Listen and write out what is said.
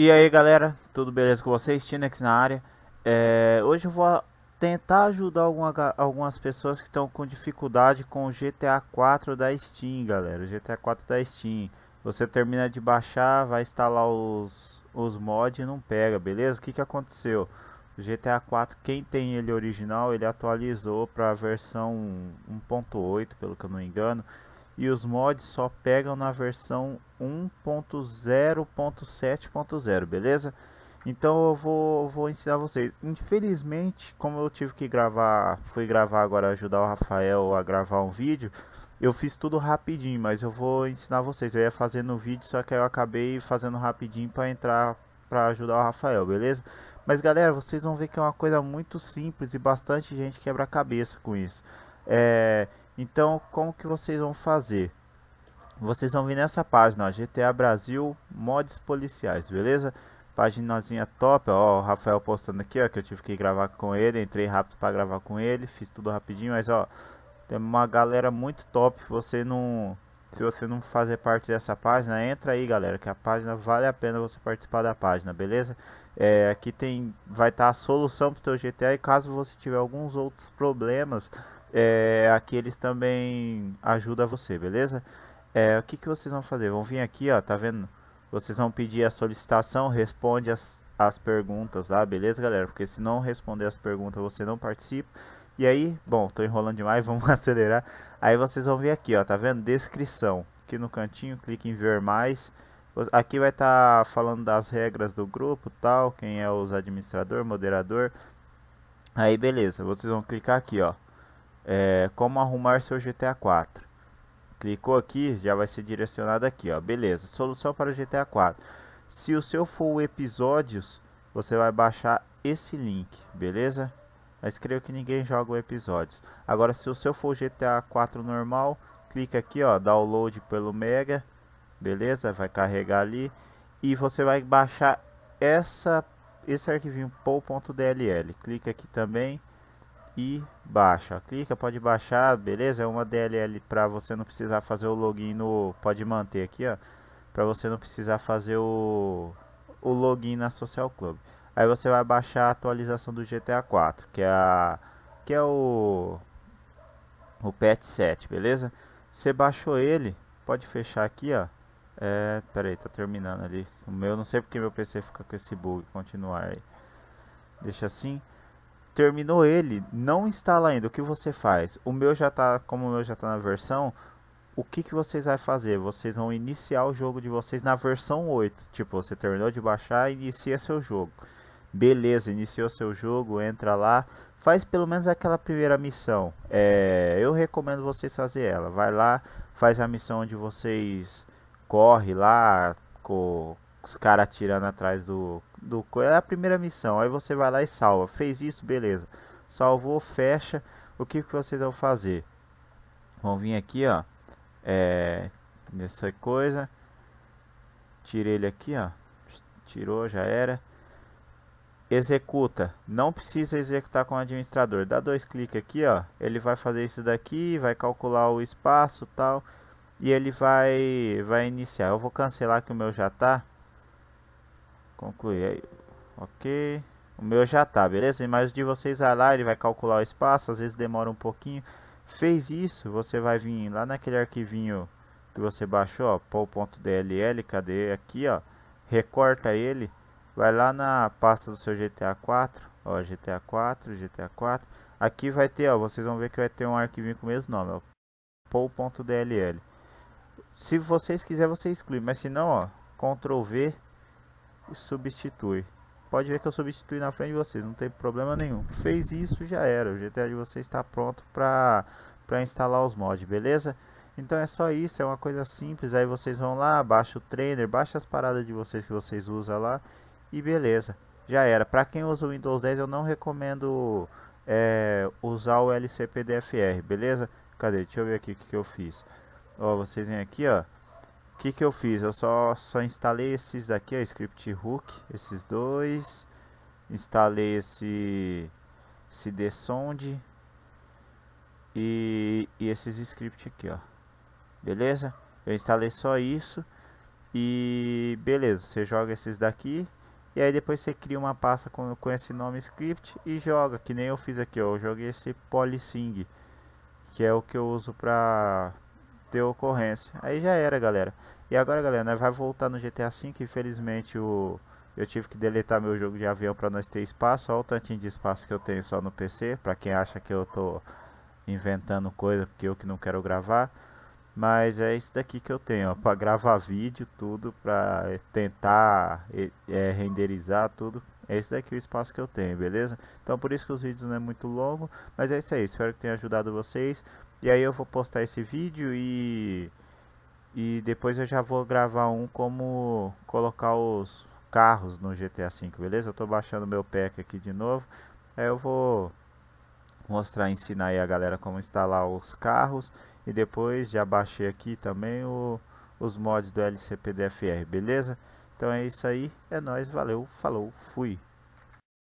E aí galera, tudo beleza com vocês? Tinex na área. É, hoje eu vou tentar ajudar alguma, algumas pessoas que estão com dificuldade com o GTA 4 da Steam, galera. O GTA 4 da Steam. Você termina de baixar, vai instalar os, os mods e não pega, beleza? O que, que aconteceu? O GTA 4, quem tem ele original, ele atualizou para a versão 1.8, pelo que eu não engano e os mods só pegam na versão 1.0.7.0, beleza? Então eu vou, vou ensinar vocês. Infelizmente, como eu tive que gravar, fui gravar agora, ajudar o Rafael a gravar um vídeo, eu fiz tudo rapidinho, mas eu vou ensinar vocês. Eu ia fazendo o vídeo, só que eu acabei fazendo rapidinho para entrar, para ajudar o Rafael, beleza? Mas galera, vocês vão ver que é uma coisa muito simples e bastante gente quebra cabeça com isso. É, então, como que vocês vão fazer? Vocês vão vir nessa página, ó, GTA Brasil Mods Policiais, beleza? Paginazinha top, ó, o Rafael postando aqui, ó, que eu tive que gravar com ele, entrei rápido para gravar com ele, fiz tudo rapidinho, mas ó, tem uma galera muito top, você não se você não fazer parte dessa página, entra aí, galera, que a página vale a pena você participar da página, beleza? É, aqui tem vai estar tá a solução para o teu GTA e caso você tiver alguns outros problemas, é, aqui eles também ajudam você, beleza? É, o que, que vocês vão fazer? Vão vir aqui, ó, tá vendo? Vocês vão pedir a solicitação, responde as, as perguntas lá, beleza, galera? Porque se não responder as perguntas, você não participa. E aí, bom, tô enrolando demais, vamos acelerar. Aí vocês vão vir aqui, ó, tá vendo? Descrição. Aqui no cantinho, clique em ver mais. Aqui vai estar tá falando das regras do grupo, tal, quem é os administrador, moderador. Aí, beleza, vocês vão clicar aqui, ó é, como arrumar seu GTA 4. Clicou aqui, já vai ser direcionado aqui, ó. Beleza, solução para o GTA 4. Se o seu for episódios, você vai baixar esse link, beleza? Mas creio que ninguém joga o episódios. Agora, se o seu for GTA 4 normal, clica aqui, ó, download pelo Mega, beleza? Vai carregar ali e você vai baixar essa esse arquivinho pou.dll. Clica aqui também e baixa. Clica, pode baixar, beleza? É uma DLL para você não precisar fazer o login no... Pode manter aqui, ó. Para você não precisar fazer o, o login na Social Club. Aí você vai baixar a atualização do GTA 4, que é, a, que é o, o patch 7, beleza? Você baixou ele, pode fechar aqui, ó. É, pera aí, tá terminando ali. O meu, não sei porque meu PC fica com esse bug. Continuar aí. Deixa assim terminou ele, não instala ainda, o que você faz? O meu já está, como o meu já está na versão, o que, que vocês vão fazer? Vocês vão iniciar o jogo de vocês na versão 8. Tipo, você terminou de baixar, inicia seu jogo. Beleza, iniciou seu jogo, entra lá, faz pelo menos aquela primeira missão. É, eu recomendo vocês fazer ela. Vai lá, faz a missão onde vocês corre lá com os caras atirando atrás do do é a primeira missão. Aí você vai lá e salva. Fez isso, beleza. Salvou, fecha. O que, que vocês vão fazer? Vão vir aqui, ó. É, nessa coisa. Tirei ele aqui, ó. Tirou, já era. Executa. Não precisa executar com o administrador. Dá dois cliques aqui, ó. Ele vai fazer isso daqui, vai calcular o espaço, tal. E ele vai vai iniciar. Eu vou cancelar que o meu já tá. Concluir aí. Ok. O meu já tá, beleza? Mas o de vocês vai lá, ele vai calcular o espaço, às vezes demora um pouquinho. Fez isso, você vai vir lá naquele arquivinho que você baixou, ó, pol.dll, cadê? Aqui, ó, recorta ele, vai lá na pasta do seu GTA 4, ó, GTA 4, GTA 4. Aqui vai ter, ó, vocês vão ver que vai ter um arquivinho com o mesmo nome, ó, pol.dll. Se vocês quiserem, você exclui, mas se não, ó, Ctrl V, e substitui. Pode ver que eu substituí na frente de vocês, não tem problema nenhum. Fez isso, já era. O GTA de vocês está pronto para instalar os mods, beleza? Então é só isso, é uma coisa simples. Aí vocês vão lá, baixa o trainer, baixa as paradas de vocês que vocês usam lá e beleza. Já era. Para quem usa o Windows 10, eu não recomendo é, usar o LCPDFR, beleza? Cadê? Deixa eu ver aqui o que, que eu fiz. Ó, vocês vêm aqui, ó. O que, que eu fiz? Eu só, só instalei esses aqui, ó, script hook, esses dois. Instalei esse, esse dsond e, e esses scripts aqui, ó. Beleza? Eu instalei só isso e beleza, você joga esses daqui e aí depois você cria uma pasta com, com esse nome script e joga, que nem eu fiz aqui, ó. Eu joguei esse polysing, que é o que eu uso para ter ocorrência. Aí já era, galera. E agora, galera, nós né, vai voltar no GTA V. Infelizmente, o... eu tive que deletar meu jogo de avião para nós ter espaço. Olha o tantinho de espaço que eu tenho só no PC. Para quem acha que eu tô inventando coisa, porque eu que não quero gravar. Mas é isso daqui que eu tenho, para gravar vídeo, tudo, para tentar é, renderizar tudo. Esse é daqui é o espaço que eu tenho, beleza? Então por isso que os vídeos não é muito longo, mas é isso aí. Espero que tenha ajudado vocês. E aí eu vou postar esse vídeo e e depois eu já vou gravar um como colocar os carros no GTA V, beleza? Eu tô baixando meu pack aqui de novo. Aí eu vou mostrar, ensinar aí a galera como instalar os carros e depois já baixei aqui também o, os mods do LCPDFR, beleza? Então é isso aí, é nós, valeu, falou, fui!